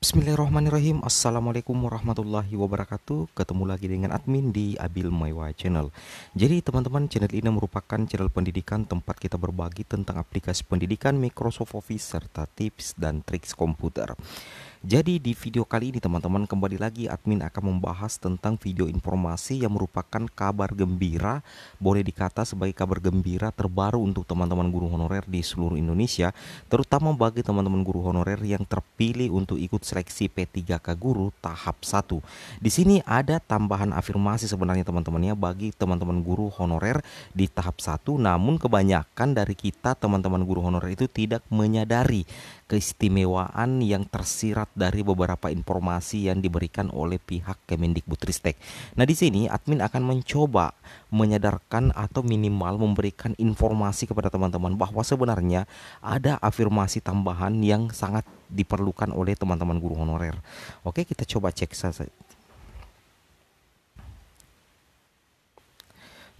Bismillahirrahmanirrahim Assalamualaikum warahmatullahi wabarakatuh Ketemu lagi dengan admin di Abil Maiwa Channel Jadi teman-teman channel ini merupakan channel pendidikan Tempat kita berbagi tentang aplikasi pendidikan Microsoft Office Serta tips dan trik komputer jadi di video kali ini teman-teman kembali lagi admin akan membahas tentang video informasi yang merupakan kabar gembira Boleh dikata sebagai kabar gembira terbaru untuk teman-teman guru honorer di seluruh Indonesia Terutama bagi teman-teman guru honorer yang terpilih untuk ikut seleksi P3K Guru tahap 1 Di sini ada tambahan afirmasi sebenarnya teman-temannya bagi teman-teman guru honorer di tahap 1 Namun kebanyakan dari kita teman-teman guru honorer itu tidak menyadari keistimewaan yang tersirat dari beberapa informasi yang diberikan oleh pihak Kemendikbudristek. Nah, di sini admin akan mencoba menyadarkan atau minimal memberikan informasi kepada teman-teman bahwa sebenarnya ada afirmasi tambahan yang sangat diperlukan oleh teman-teman guru honorer. Oke, kita coba cek saja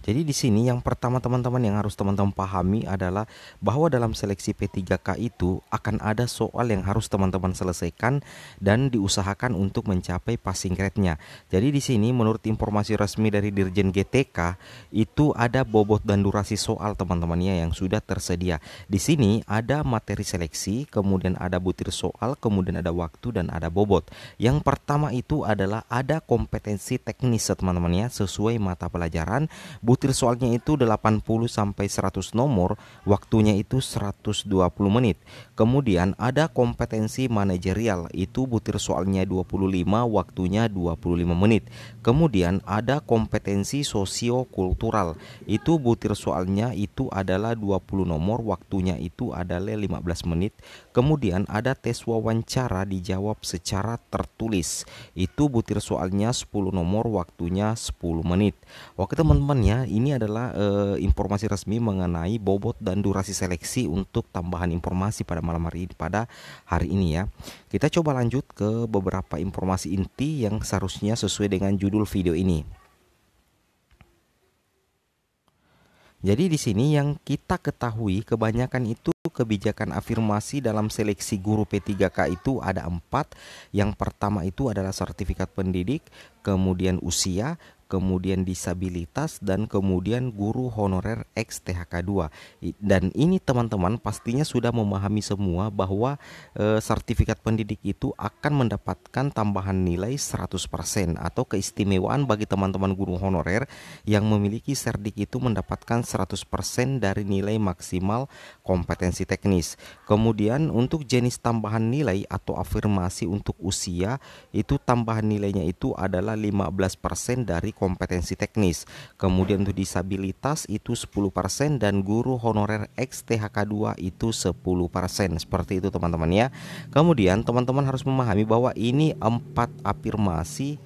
Jadi di sini yang pertama teman-teman yang harus teman-teman pahami adalah bahwa dalam seleksi P3K itu akan ada soal yang harus teman-teman selesaikan dan diusahakan untuk mencapai passing grade-nya. Jadi di sini menurut informasi resmi dari Dirjen GTK itu ada bobot dan durasi soal teman-temannya yang sudah tersedia. Di sini ada materi seleksi, kemudian ada butir soal, kemudian ada waktu dan ada bobot. Yang pertama itu adalah ada kompetensi teknis teman-temannya sesuai mata pelajaran Butir soalnya itu 80 sampai 100 nomor, waktunya itu 120 menit. Kemudian ada kompetensi manajerial, itu butir soalnya 25, waktunya 25 menit. Kemudian ada kompetensi sosiokultural, itu butir soalnya itu adalah 20 nomor, waktunya itu adalah 15 menit. Kemudian ada tes wawancara dijawab secara tertulis, itu butir soalnya 10 nomor, waktunya 10 menit. Oke teman-teman ya, ini adalah uh, informasi resmi mengenai bobot dan durasi seleksi untuk tambahan informasi pada malam hari ini pada hari ini ya. Kita coba lanjut ke beberapa informasi inti yang seharusnya sesuai dengan judul video ini. Jadi di sini yang kita ketahui kebanyakan itu kebijakan afirmasi dalam seleksi guru P3K itu ada empat. Yang pertama itu adalah sertifikat pendidik, kemudian usia, kemudian disabilitas dan kemudian guru honorer xthk THK2. Dan ini teman-teman pastinya sudah memahami semua bahwa e, sertifikat pendidik itu akan mendapatkan tambahan nilai 100% atau keistimewaan bagi teman-teman guru honorer yang memiliki serdik itu mendapatkan 100% dari nilai maksimal kompetensi teknis. Kemudian untuk jenis tambahan nilai atau afirmasi untuk usia itu tambahan nilainya itu adalah 15% dari kompetensi teknis. Kemudian untuk disabilitas itu 10% dan guru honorer XTHK2 itu 10%. Seperti itu teman-teman ya. Kemudian teman-teman harus memahami bahwa ini empat afirmasi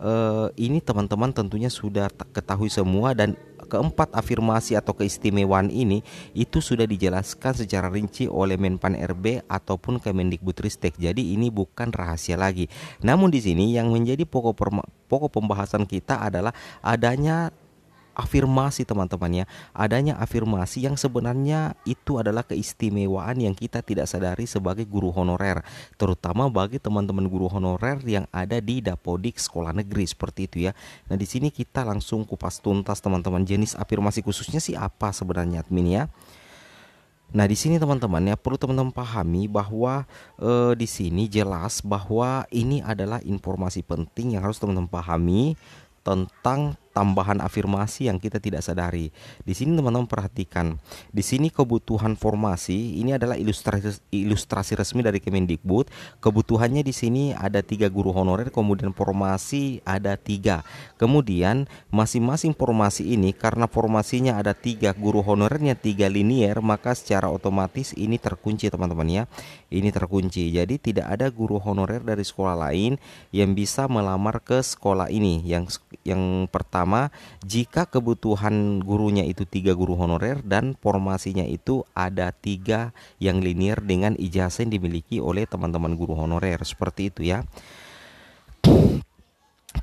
Uh, ini teman-teman tentunya sudah ketahui semua dan Keempat afirmasi atau keistimewaan ini itu sudah dijelaskan secara rinci oleh Menpan RB ataupun Kemendikbudristek. Jadi ini bukan rahasia lagi. Namun di sini yang menjadi pokok pokok pembahasan kita adalah adanya afirmasi teman-teman ya adanya afirmasi yang sebenarnya itu adalah keistimewaan yang kita tidak sadari sebagai guru honorer terutama bagi teman-teman guru honorer yang ada di dapodik sekolah negeri seperti itu ya nah di sini kita langsung kupas tuntas teman-teman jenis afirmasi khususnya sih apa sebenarnya admin ya Nah, di sini teman-teman ya perlu teman-teman pahami bahwa eh, di sini jelas bahwa ini adalah informasi penting yang harus teman-teman pahami tentang tambahan afirmasi yang kita tidak sadari. Di sini teman-teman perhatikan, di sini kebutuhan formasi ini adalah ilustrasi ilustrasi resmi dari Kemendikbud. Kebutuhannya di sini ada tiga guru honorer, kemudian formasi ada tiga. Kemudian masing-masing formasi ini karena formasinya ada tiga guru honorernya tiga linier, maka secara otomatis ini terkunci teman-teman ya. Ini terkunci. Jadi tidak ada guru honorer dari sekolah lain yang bisa melamar ke sekolah ini. Yang yang pertama pertama jika kebutuhan gurunya itu tiga guru honorer dan formasinya itu ada tiga yang linier dengan ijazah yang dimiliki oleh teman-teman guru honorer seperti itu ya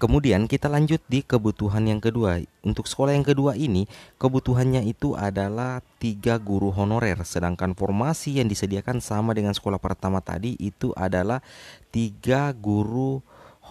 Kemudian kita lanjut di kebutuhan yang kedua. Untuk sekolah yang kedua ini, kebutuhannya itu adalah tiga guru honorer, sedangkan formasi yang disediakan sama dengan sekolah pertama tadi itu adalah tiga guru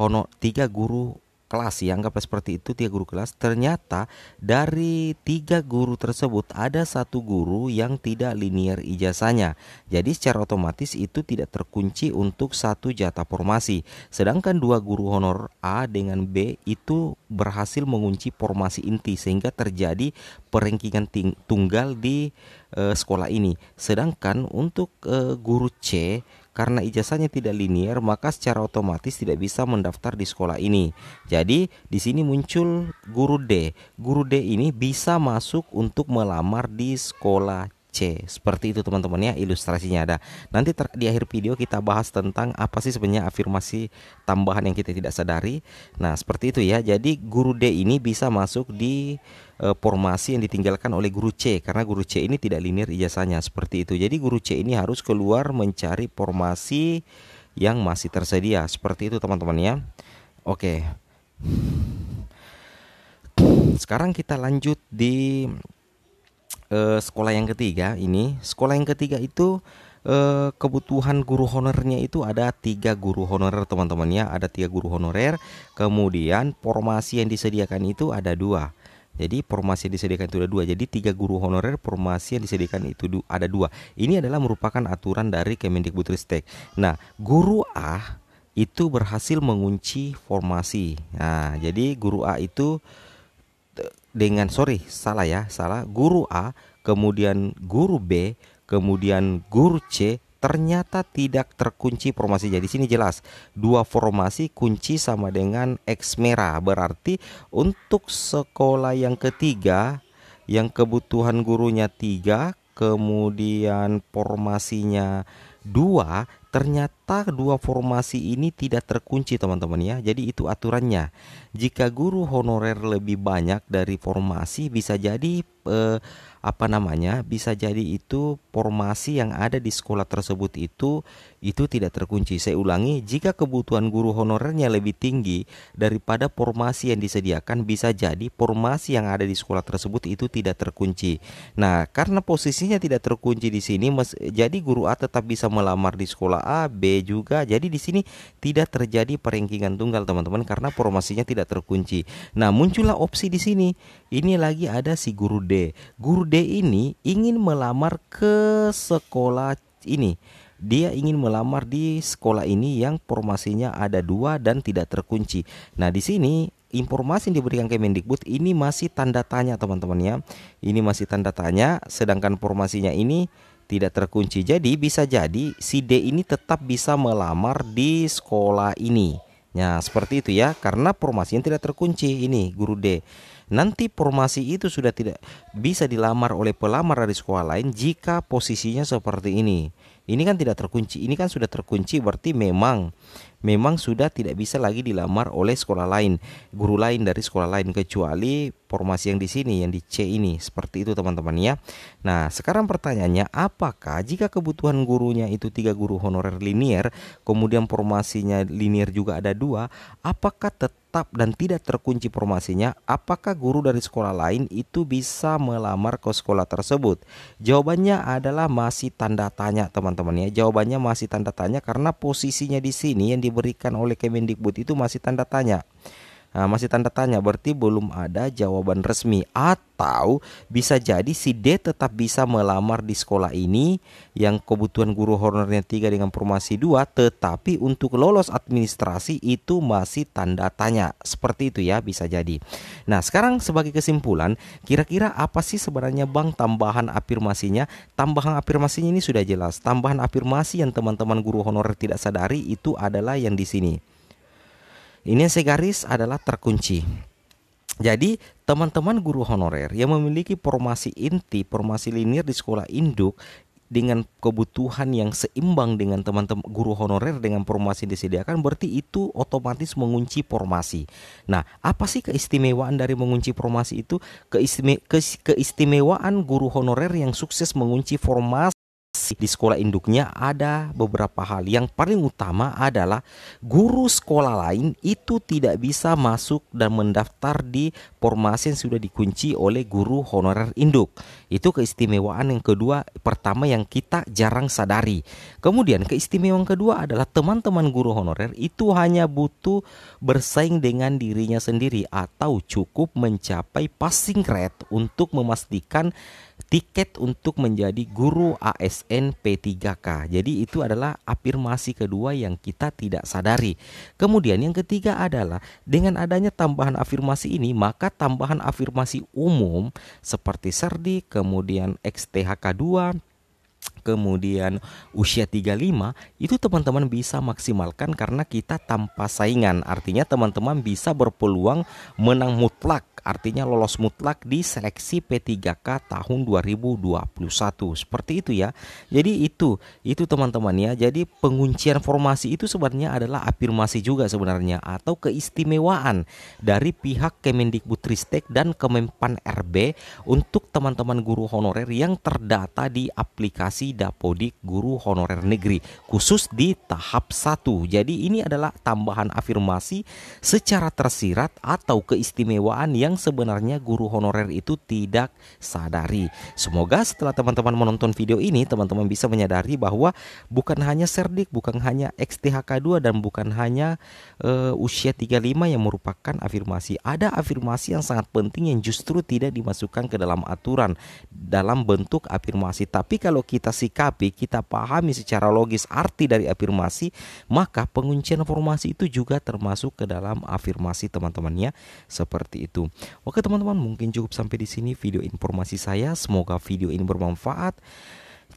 honor tiga guru kelas yang anggaplah seperti itu tiga guru kelas ternyata dari tiga guru tersebut ada satu guru yang tidak linear ijazahnya jadi secara otomatis itu tidak terkunci untuk satu jatah formasi sedangkan dua guru honor A dengan B itu berhasil mengunci formasi inti sehingga terjadi perengkingan tunggal di e, sekolah ini sedangkan untuk e, guru C karena ijazahnya tidak linier, maka secara otomatis tidak bisa mendaftar di sekolah ini. Jadi, di sini muncul guru D. Guru D ini bisa masuk untuk melamar di sekolah C. Seperti itu teman-teman ya ilustrasinya ada. Nanti di akhir video kita bahas tentang apa sih sebenarnya afirmasi tambahan yang kita tidak sadari. Nah, seperti itu ya. Jadi guru D ini bisa masuk di e, formasi yang ditinggalkan oleh guru C karena guru C ini tidak linear ijazahnya seperti itu. Jadi guru C ini harus keluar mencari formasi yang masih tersedia. Seperti itu teman-teman ya. Oke. Sekarang kita lanjut di eh, sekolah yang ketiga ini sekolah yang ketiga itu eh, kebutuhan guru honornya itu ada tiga guru honorer teman-temannya ada tiga guru honorer kemudian formasi yang disediakan itu ada dua jadi formasi yang disediakan itu ada dua. Jadi tiga guru honorer formasi yang disediakan itu ada dua. Ini adalah merupakan aturan dari Kemendikbudristek. Nah, guru A itu berhasil mengunci formasi. Nah, jadi guru A itu dengan sorry salah ya salah guru A kemudian guru B kemudian guru C ternyata tidak terkunci formasi. Jadi sini jelas dua formasi kunci sama dengan X merah. Berarti untuk sekolah yang ketiga yang kebutuhan gurunya tiga kemudian formasinya dua Ternyata dua formasi ini tidak terkunci teman-teman ya. Jadi itu aturannya. Jika guru honorer lebih banyak dari formasi bisa jadi eh, apa namanya bisa jadi itu formasi yang ada di sekolah tersebut itu itu tidak terkunci. Saya ulangi, jika kebutuhan guru honorernya lebih tinggi daripada formasi yang disediakan, bisa jadi formasi yang ada di sekolah tersebut itu tidak terkunci. Nah, karena posisinya tidak terkunci di sini, jadi guru A tetap bisa melamar di sekolah A, B juga. Jadi di sini tidak terjadi perengkingan tunggal, teman-teman, karena formasinya tidak terkunci. Nah, muncullah opsi di sini. Ini lagi ada si guru D. Guru D ini ingin melamar ke sekolah ini. Dia ingin melamar di sekolah ini yang formasinya ada dua dan tidak terkunci. Nah, di sini informasi yang diberikan ke Mendikbud ini masih tanda tanya teman-teman ya. Ini masih tanda tanya sedangkan formasinya ini tidak terkunci. Jadi bisa jadi si D ini tetap bisa melamar di sekolah ini. Nah, seperti itu ya karena formasinya tidak terkunci ini guru D. Nanti formasi itu sudah tidak bisa dilamar oleh pelamar dari sekolah lain jika posisinya seperti ini. Ini kan tidak terkunci. Ini kan sudah terkunci berarti memang memang sudah tidak bisa lagi dilamar oleh sekolah lain, guru lain dari sekolah lain kecuali formasi yang di sini yang di C ini. Seperti itu teman-teman ya. Nah, sekarang pertanyaannya apakah jika kebutuhan gurunya itu tiga guru honorer linier, kemudian formasinya linier juga ada dua, apakah tetap dan tidak terkunci formasinya, apakah guru dari sekolah lain itu bisa melamar ke sekolah tersebut? Jawabannya adalah masih tanda tanya teman-teman teman-teman ya. Jawabannya masih tanda tanya karena posisinya di sini yang diberikan oleh Kemendikbud itu masih tanda tanya. Nah, masih tanda tanya berarti belum ada jawaban resmi atau bisa jadi si D tetap bisa melamar di sekolah ini yang kebutuhan guru honornya 3 dengan formasi 2 tetapi untuk lolos administrasi itu masih tanda tanya. Seperti itu ya bisa jadi. Nah, sekarang sebagai kesimpulan, kira-kira apa sih sebenarnya Bang tambahan afirmasinya? Tambahan afirmasinya ini sudah jelas. Tambahan afirmasi yang teman-teman guru honorer tidak sadari itu adalah yang di sini. Ini yang saya garis adalah terkunci. Jadi teman-teman guru honorer yang memiliki formasi inti, formasi linier di sekolah induk dengan kebutuhan yang seimbang dengan teman-teman guru honorer dengan formasi yang disediakan berarti itu otomatis mengunci formasi. Nah, apa sih keistimewaan dari mengunci formasi itu? Keistime, keistimewaan guru honorer yang sukses mengunci formasi di sekolah induknya ada beberapa hal. Yang paling utama adalah guru sekolah lain itu tidak bisa masuk dan mendaftar di formasi yang sudah dikunci oleh guru honorer induk. Itu keistimewaan yang kedua, pertama yang kita jarang sadari. Kemudian keistimewaan kedua adalah teman-teman guru honorer itu hanya butuh bersaing dengan dirinya sendiri atau cukup mencapai passing grade untuk memastikan tiket untuk menjadi guru ASN P3K. Jadi itu adalah afirmasi kedua yang kita tidak sadari. Kemudian yang ketiga adalah dengan adanya tambahan afirmasi ini maka tambahan afirmasi umum seperti serdik, kemudian XTHK2 kemudian usia 35 itu teman-teman bisa maksimalkan karena kita tanpa saingan. Artinya teman-teman bisa berpeluang menang mutlak, artinya lolos mutlak di seleksi P3K tahun 2021. Seperti itu ya. Jadi itu, itu teman-teman ya. Jadi penguncian formasi itu sebenarnya adalah afirmasi juga sebenarnya atau keistimewaan dari pihak Kemendikbudristek dan Kemenpan RB untuk teman-teman guru honorer yang terdata di aplikasi dapodik guru honorer negeri khusus di tahap 1. Jadi ini adalah tambahan afirmasi secara tersirat atau keistimewaan yang sebenarnya guru honorer itu tidak sadari. Semoga setelah teman-teman menonton video ini teman-teman bisa menyadari bahwa bukan hanya Serdik, bukan hanya XTHK2 dan bukan hanya uh, usia 35 yang merupakan afirmasi. Ada afirmasi yang sangat penting yang justru tidak dimasukkan ke dalam aturan dalam bentuk afirmasi. Tapi kalau kita sih sikapi, kita pahami secara logis arti dari afirmasi, maka penguncian formasi itu juga termasuk ke dalam afirmasi teman-temannya seperti itu. Oke teman-teman, mungkin cukup sampai di sini video informasi saya. Semoga video ini bermanfaat.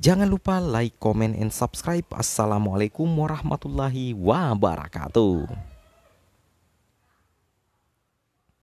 Jangan lupa like, comment, and subscribe. Assalamualaikum warahmatullahi wabarakatuh.